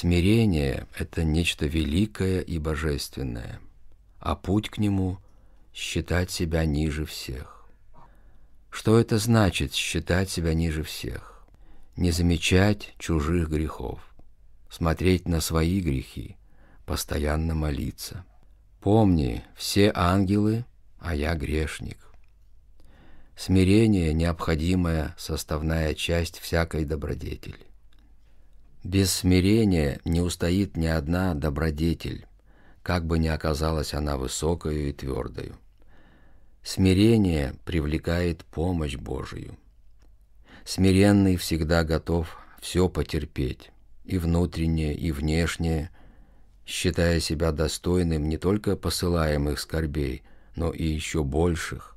Смирение — это нечто великое и божественное, а путь к нему — считать себя ниже всех. Что это значит — считать себя ниже всех? Не замечать чужих грехов, смотреть на свои грехи, постоянно молиться. Помни, все ангелы, а я грешник. Смирение — необходимая составная часть всякой добродетели. Без смирения не устоит ни одна добродетель, как бы ни оказалась она высокою и твердою. Смирение привлекает помощь Божию. Смиренный всегда готов все потерпеть, и внутреннее, и внешнее, считая себя достойным не только посылаемых скорбей, но и еще больших.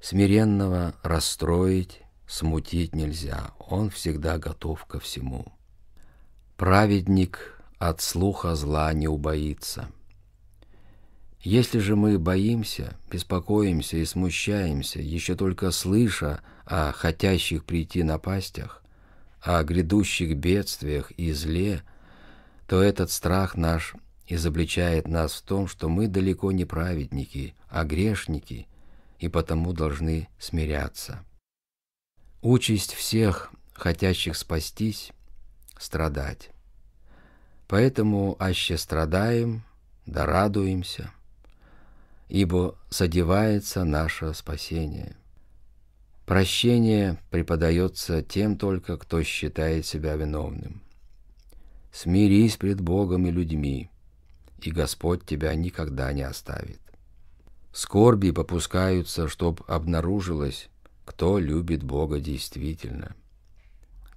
Смиренного расстроить, смутить нельзя, он всегда готов ко всему. Праведник от слуха зла не убоится. Если же мы боимся, беспокоимся и смущаемся, еще только слыша о хотящих прийти напастях, о грядущих бедствиях и зле, то этот страх наш изобличает нас в том, что мы далеко не праведники, а грешники, и потому должны смиряться. Участь всех, хотящих спастись, страдать. Поэтому аще страдаем, да радуемся, ибо содевается наше спасение. Прощение преподается тем только, кто считает себя виновным. Смирись пред Богом и людьми, и Господь тебя никогда не оставит. Скорби попускаются, чтоб обнаружилось, кто любит Бога действительно –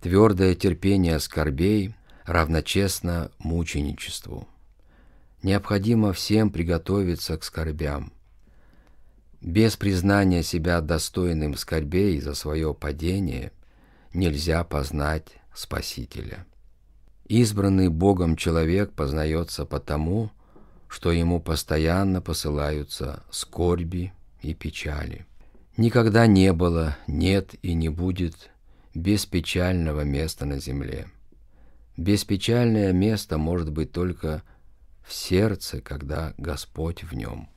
Твердое терпение скорбей равночестно мученичеству. Необходимо всем приготовиться к скорбям. Без признания себя достойным скорбей за свое падение нельзя познать Спасителя. Избранный Богом человек познается потому, что ему постоянно посылаются скорби и печали. Никогда не было, нет и не будет без печального места на земле. Беспечальное место может быть только в сердце, когда Господь в нем.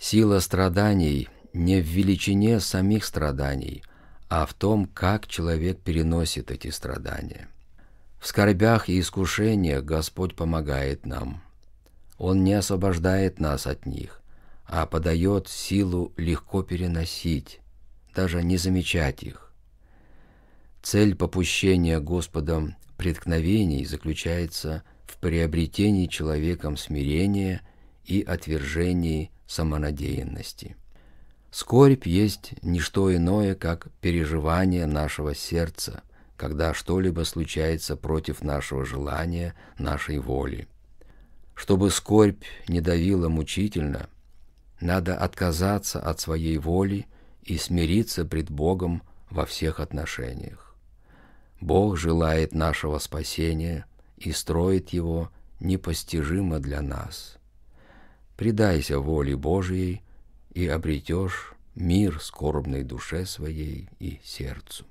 Сила страданий не в величине самих страданий, а в том, как человек переносит эти страдания. В скорбях и искушениях Господь помогает нам. Он не освобождает нас от них, а подает силу легко переносить, даже не замечать их. Цель попущения Господом преткновений заключается в приобретении человеком смирения и отвержении самонадеянности. Скорбь есть не что иное, как переживание нашего сердца, когда что-либо случается против нашего желания, нашей воли. Чтобы скорбь не давила мучительно, надо отказаться от своей воли и смириться пред Богом во всех отношениях. Бог желает нашего спасения и строит его непостижимо для нас. Предайся воле Божией и обретешь мир скорбной душе своей и сердцу.